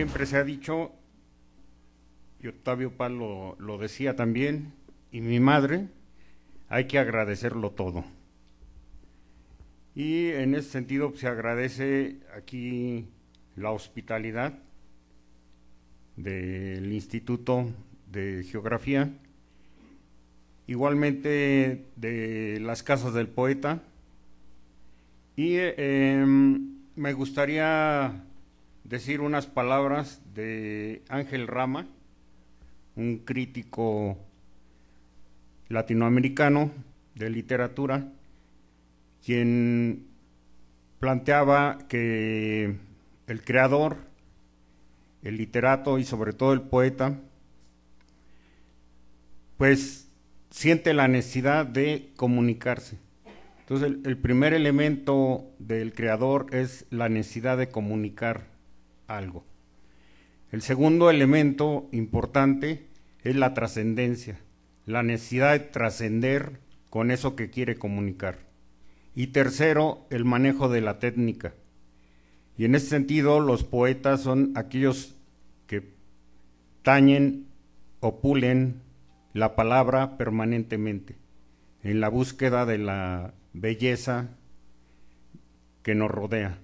siempre se ha dicho, y Octavio Paz lo, decía también, y mi madre, hay que agradecerlo todo. Y en ese sentido pues, se agradece aquí la hospitalidad del Instituto de Geografía, igualmente de las casas del poeta. Y eh, em, me gustaría decir unas palabras de Ángel Rama, un crítico latinoamericano de literatura, quien planteaba que el creador, el literato y sobre todo el poeta, pues siente la necesidad de comunicarse. Entonces el, primer elemento del creador es la necesidad de comunicar algo. El segundo elemento importante es la trascendencia, la necesidad de trascender con eso que quiere comunicar. Y tercero, el manejo de la técnica. Y en ese sentido, los poetas son aquellos que tañen o pulen la palabra permanentemente, en la búsqueda de la belleza que nos rodea.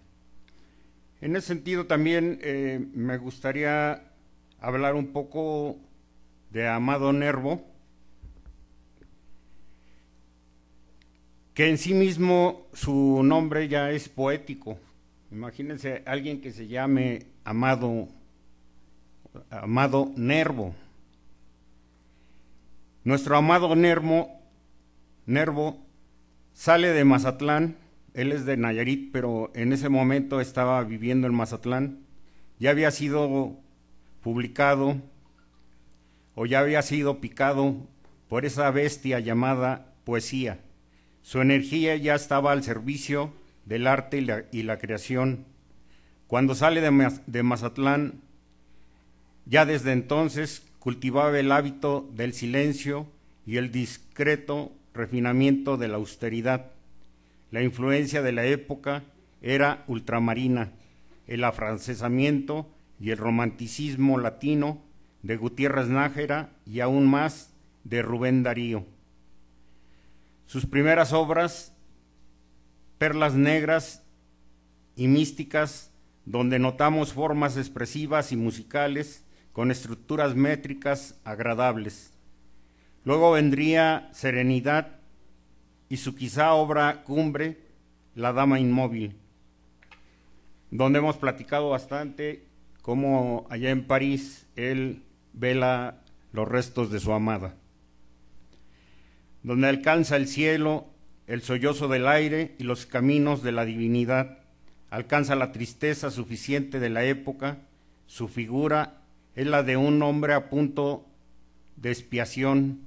En ese sentido también eh, me gustaría hablar un poco de Amado Nervo, que en sí mismo su nombre ya es poético. Imagínense alguien que se llame Amado, Amado Nervo. Nuestro amado Nervo, Nervo sale de Mazatlán él es de Nayarit, pero en ese momento estaba viviendo en Mazatlán. Ya había sido publicado o ya había sido picado por esa bestia llamada poesía. Su energía ya estaba al servicio del arte y la, creación. Cuando sale de Mazatlán, ya desde entonces cultivaba el hábito del silencio y el discreto refinamiento de la austeridad. La influencia de la época era ultramarina, el afrancesamiento y el romanticismo latino de Gutiérrez Nájera y aún más de Rubén Darío. Sus primeras obras, Perlas Negras y Místicas, donde notamos formas expresivas y musicales con estructuras métricas agradables. Luego vendría Serenidad y su quizá obra cumbre, La Dama Inmóvil, donde hemos platicado bastante cómo allá en París él vela los restos de su amada, donde alcanza el cielo, el sollozo del aire y los caminos de la divinidad, alcanza la tristeza suficiente de la época, su figura es la de un hombre a punto de expiación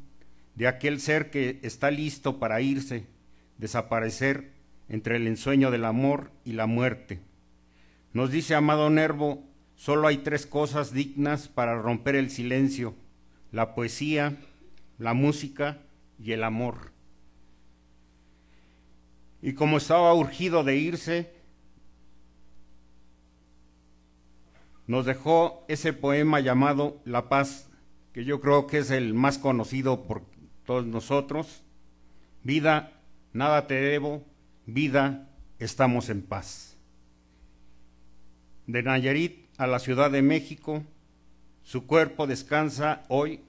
de aquel ser que está listo para irse, desaparecer entre el ensueño del amor y la muerte. Nos dice Amado Nervo, solo hay tres cosas dignas para romper el silencio, la poesía, la música y el amor. Y como estaba urgido de irse, nos dejó ese poema llamado La paz, que yo creo que es el más conocido por todos nosotros. Vida, nada te debo, vida, estamos en paz. De Nayarit a la Ciudad de México, su cuerpo descansa hoy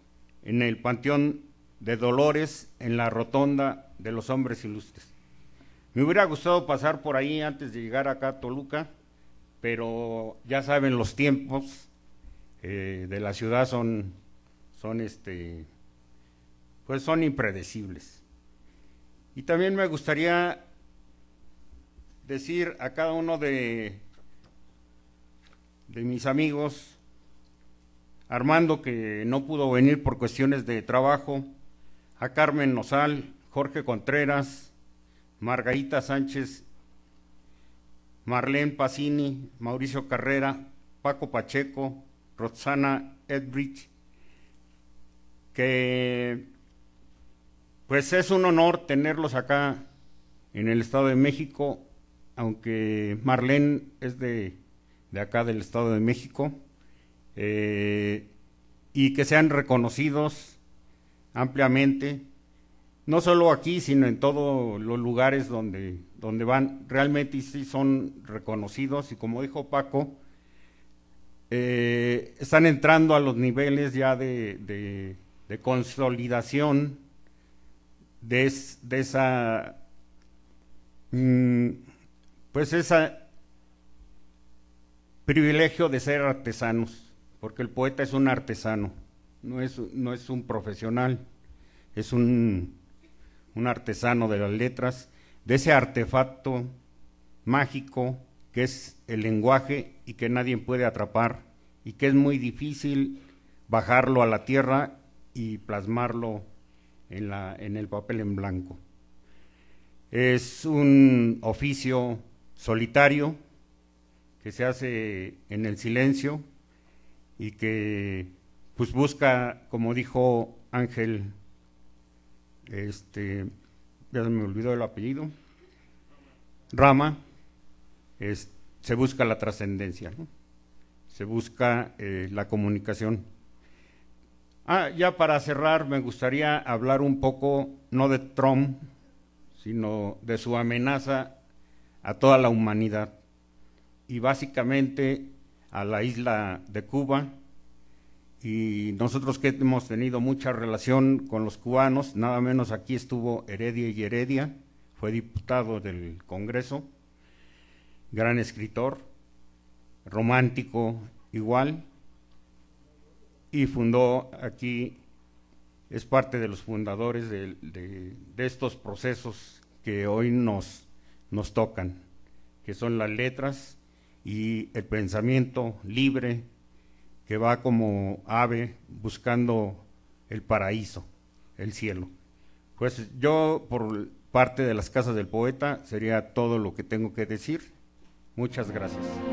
en el Panteón de Dolores, en la Rotonda de los Hombres Ilustres. Me hubiera gustado pasar por ahí antes de llegar acá a Toluca, pero ya saben los tiempos eh, de la ciudad son, son este, pues son impredecibles. Y también me gustaría decir a cada uno de, de mis amigos, Armando que no pudo venir por cuestiones de trabajo, a Carmen Nosal, Jorge Contreras, Margarita Sánchez, Marlene Pacini, Mauricio Carrera, Paco Pacheco, Roxana Edrich, que pues es un honor tenerlos acá en el Estado de México, aunque Marlene es de, acá del Estado de México, eh, y que sean reconocidos ampliamente, no solo aquí, sino en todos los lugares donde, donde van, realmente sí son reconocidos y como dijo Paco, eh, están entrando a los niveles ya de, de consolidación de, esa, mm, pues ese privilegio de ser artesanos, porque el poeta es un artesano, no es, no es un profesional, es un, un artesano de las letras, de ese artefacto mágico que es el lenguaje y que nadie puede atrapar y que es muy difícil bajarlo a la tierra y plasmarlo en, el papel en blanco. Es un oficio solitario que se hace en el silencio y que pues busca, como dijo Ángel, este, ya me olvidó el apellido, Rama, se busca la trascendencia, se busca eh, la comunicación. Ah, ya para cerrar, me gustaría hablar un poco, no de Trump, sino de su amenaza a toda la humanidad y básicamente a la isla de Cuba. Y nosotros que hemos tenido mucha relación con los cubanos, nada menos aquí estuvo Heredia y Heredia, fue diputado del Congreso, gran escritor, romántico igual, y fundó aquí, es parte de los fundadores de, de estos procesos que hoy nos, nos tocan, que son las letras y el pensamiento libre que va como ave buscando el paraíso, el cielo. Pues yo por parte de las casas del poeta sería todo lo que tengo que decir. Muchas gracias.